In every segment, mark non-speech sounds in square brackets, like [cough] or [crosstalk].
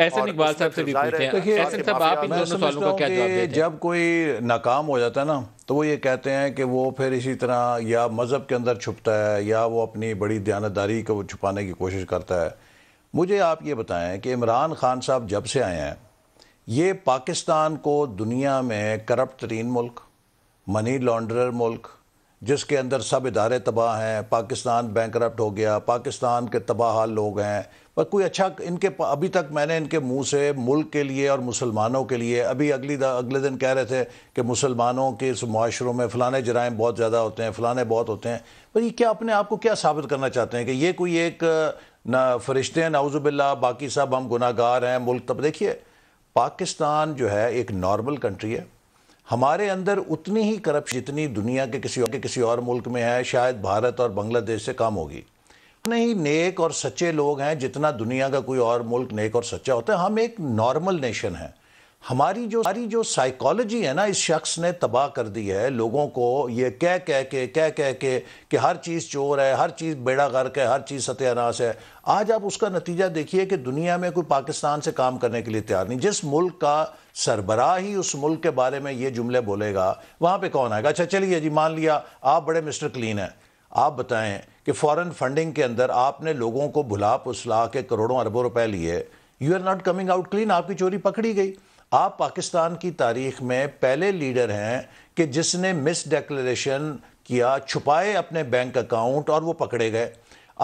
जब कोई नाकाम हो जाता है ना तो वो ये कहते हैं कि वो फिर इसी तरह या मज़हब के अंदर छुपता है या वो अपनी बड़ी दयानतदारी को छुपाने की कोशिश करता है मुझे आप ये बताएं कि इमरान खान साहब जब से आए हैं ये पाकिस्तान को दुनिया में करप्ट तरीन मुल्क मनी लॉन्ड्रर मुल्क जिसके अंदर सब इदारे तबाह हैं पाकिस्तान बैंक हो गया पाकिस्तान के तबाह हाल लोग हैं पर कोई अच्छा इनके अभी तक मैंने इनके मुंह से मुल्क के लिए और मुसलमानों के लिए अभी अगली अगले दिन कह रहे थे कि मुसलमानों के इस माशरों में फ़लाने जराइम बहुत ज़्यादा होते हैं फ़लाने बहुत होते हैं पर ये क्या अपने आप को क्या साबित करना चाहते हैं कि ये कोई एक ना फरिश्ते हैं नाउज़बिल्ला बाकी सब हम गुनागार हैं मुल्क तब देखिए पाकिस्तान जो है एक नॉर्मल कंट्री है हमारे अंदर उतनी ही करप्शन जितनी दुनिया के किसी और, के किसी और मुल्क में है शायद भारत और बांग्लादेश से कम होगी उतने ही नेक और सच्चे लोग हैं जितना दुनिया का कोई और मुल्क नेक और सच्चा होता है हम एक नॉर्मल नेशन है हमारी जो हमारी जो साइकोलॉजी है ना इस शख्स ने तबाह कर दी है लोगों को ये कह कह के कह कह के कि हर चीज़ चोर है हर चीज़ बेड़ा गर्क है हर चीज़ सत्यानाश है आज आप उसका नतीजा देखिए कि दुनिया में कोई पाकिस्तान से काम करने के लिए तैयार नहीं जिस मुल्क का सरबराह ही उस मुल्क के बारे में ये जुमले बोलेगा वहाँ पर कौन आएगा अच्छा चलिए जी मान लिया आप बड़े मिस्टर क्लीन हैं आप बताएं कि फॉरेन फंडिंग के अंदर आपने लोगों को भुला पुसला के करोड़ों अरबों रुपए लिए you are not coming out clean आपकी चोरी पकड़ी गई आप पाकिस्तान की तारीख में पहले लीडर हैं कि जिसने मिस डेक्लेशन किया छुपाए अपने बैंक अकाउंट और वो पकड़े गए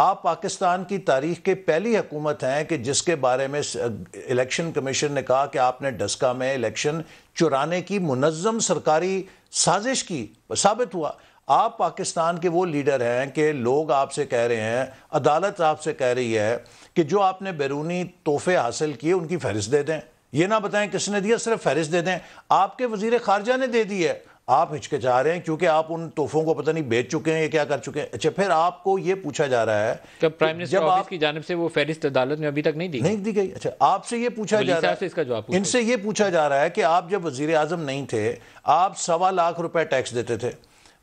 आप पाकिस्तान की तारीख के पहली हुकूमत हैं कि जिसके बारे में इलेक्शन कमीशन ने कहा कि आपने डस्का में इलेक्शन चुराने की मुनज़म सरकारी साजिश की साबित हुआ आप पाकिस्तान के वो लीडर हैं कि लोग आपसे कह रहे हैं अदालत आपसे कह रही है कि जो आपने बैरूनी तोहफे हासिल किए उनकी फहरिस्त दे दें ये ना बताएं किसने दिया सिर्फ फहरिस्त दे दें आपके वजीर खारजा ने दे दी है आप जा रहे हैं क्योंकि आप उन तोहफों को पता नहीं बेच चुके हैं ये क्या कर चुके हैं अच्छा फिर आपको ये पूछा जा रहा है तो कि प्राइम मिनिस्टर जब आपकी जानब से वो फहरिस्त अदालत में अभी तक नहीं दी नहीं दी गई अच्छा आपसे ये पूछा तो जा रहा है इसका जवाब इनसे ये पूछा जा रहा है कि आप जब वजीर आजम नहीं थे आप सवा लाख रुपए टैक्स देते थे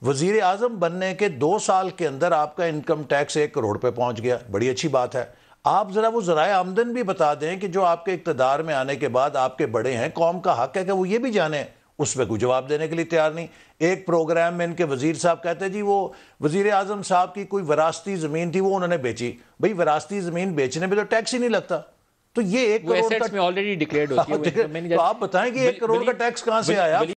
वजीर आजम बनने के दो साल के अंदर आपका इनकम टैक्स एक करोड़ पे पहुंच गया बड़ी अच्छी बात है आप ज़रा वो ज़रा आमदन भी बता दें कि जो आपके इकतदार में आने के बाद आपके बड़े हैं कौम का हक है कि वो ये भी जाने उस पर कोई जवाब देने के लिए तैयार नहीं एक प्रोग्राम में इनके वजीर साहब कहते हैं जी वो वजीर अजम साहब की कोई वरासती ज़मीन थी वो उन्होंने बेची भाई वरासती ज़मीन बेचने में तो टैक्स ही नहीं लगता तो ये एक करोड़ का ऑलरेडी डिक्लेयर होती है [laughs] हाँ, तो आप बताएं कि एक करोड़ का टैक्स कहाँ से आया